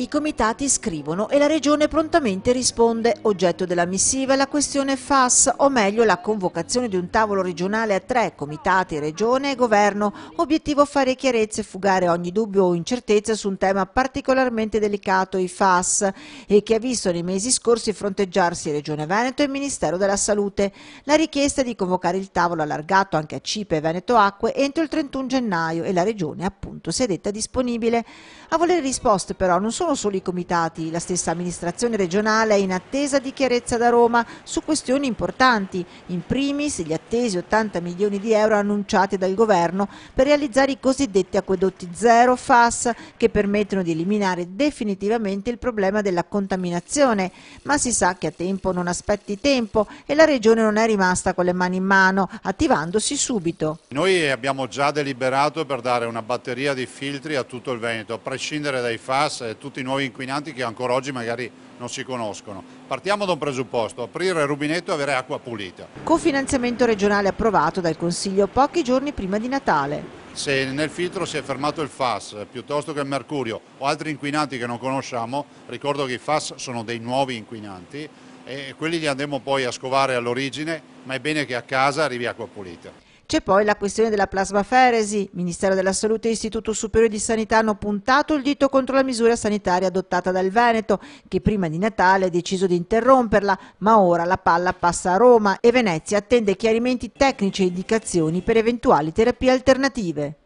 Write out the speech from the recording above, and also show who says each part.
Speaker 1: I comitati scrivono e la Regione prontamente risponde. Oggetto della missiva è la questione FAS, o meglio la convocazione di un tavolo regionale a tre comitati, Regione e Governo. Obiettivo fare chiarezza e fugare ogni dubbio o incertezza su un tema particolarmente delicato, i FAS, e che ha visto nei mesi scorsi fronteggiarsi Regione Veneto e Ministero della Salute. La richiesta è di convocare il tavolo allargato anche a Cipe e Veneto Acque entro il 31 gennaio e la Regione appunto si è detta disponibile. A volere risposte però non sono sono solo i comitati, la stessa amministrazione regionale è in attesa di chiarezza da Roma su questioni importanti, in primis gli attesi 80 milioni di euro annunciati dal governo per realizzare i cosiddetti acquedotti zero FAS che permettono di eliminare definitivamente il problema della contaminazione, ma si sa che a tempo non aspetti tempo e la regione non è rimasta con le mani in mano, attivandosi subito.
Speaker 2: Noi abbiamo già deliberato per dare una batteria di filtri a tutto il Veneto, a prescindere dai FAS e tutti tutti i nuovi inquinanti che ancora oggi magari non si conoscono. Partiamo da un presupposto, aprire il rubinetto e avere acqua pulita.
Speaker 1: Cofinanziamento regionale approvato dal Consiglio pochi giorni prima di Natale.
Speaker 2: Se nel filtro si è fermato il FAS piuttosto che il mercurio o altri inquinanti che non conosciamo, ricordo che i FAS sono dei nuovi inquinanti e quelli li andremo poi a scovare all'origine, ma è bene che a casa arrivi acqua pulita.
Speaker 1: C'è poi la questione della plasmaferesi. Ministero della Salute e Istituto Superiore di Sanità hanno puntato il dito contro la misura sanitaria adottata dal Veneto, che prima di Natale ha deciso di interromperla, ma ora la palla passa a Roma e Venezia attende chiarimenti tecnici e indicazioni per eventuali terapie alternative.